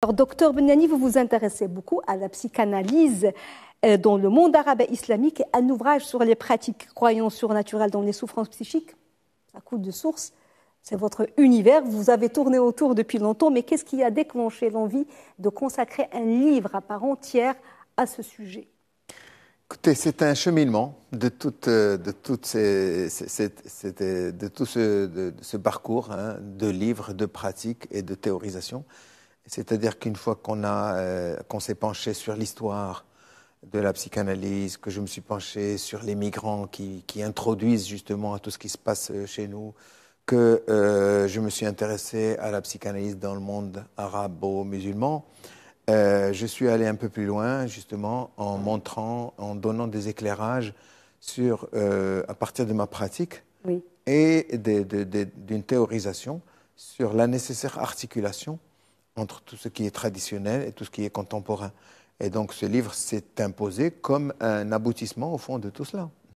Alors, docteur Benyani, vous vous intéressez beaucoup à la psychanalyse euh, dans le monde arabe et islamique. Un ouvrage sur les pratiques croyances surnaturelles dans les souffrances psychiques, à coup de source, c'est votre univers. Vous avez tourné autour depuis longtemps, mais qu'est-ce qui a déclenché l'envie de consacrer un livre à part entière à ce sujet Écoutez, c'est un cheminement de, euh, tout ce, parcours hein, de livres, de pratiques et de théorisation. C'est-à-dire qu'une fois euh, qu'on s'est penché sur l'histoire de la psychanalyse, que je me suis penché sur les migrants qui, introduisent justement à tout ce qui se passe euh, chez nous, que euh, je me suis intéressé à la psychanalyse dans le monde arabo-musulman, je suis allé un peu plus loin justement en montrant, en donnant des éclairages sur, à partir de ma pratique et d'une théorisation sur la nécessaire articulation entre tout ce qui est traditionnel et tout ce qui est contemporain. Et donc ce livre s'est imposé comme un aboutissement au fond de tout cela.